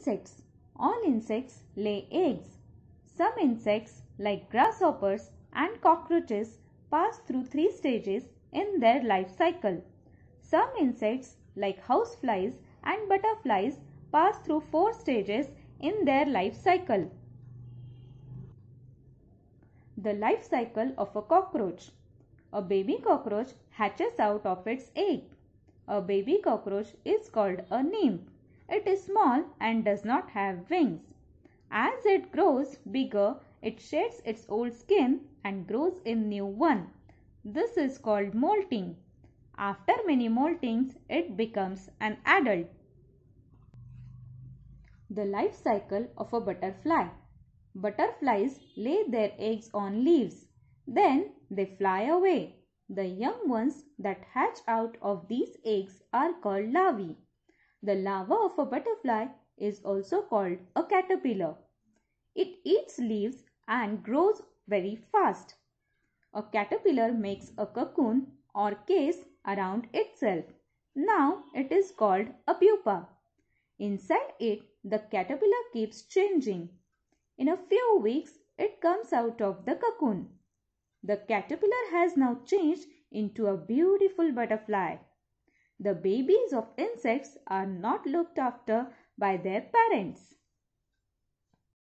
insects. All insects lay eggs. Some insects, like grasshoppers and cockroaches, pass through three stages in their life cycle. Some insects, like houseflies and butterflies, pass through four stages in their life cycle. The life cycle of a cockroach. A baby cockroach hatches out of its egg. A baby cockroach is called a nymph. It is small and does not have wings. As it grows bigger, it sheds its old skin and grows in new one. This is called molting. After many moltings, it becomes an adult. The life cycle of a butterfly. Butterflies lay their eggs on leaves. Then they fly away. The young ones that hatch out of these eggs are called larvae. The larva of a butterfly is also called a caterpillar. It eats leaves and grows very fast. A caterpillar makes a cocoon or case around itself. Now it is called a pupa. Inside it, the caterpillar keeps changing. In a few weeks, it comes out of the cocoon. The caterpillar has now changed into a beautiful butterfly the babies of insects are not looked after by their parents.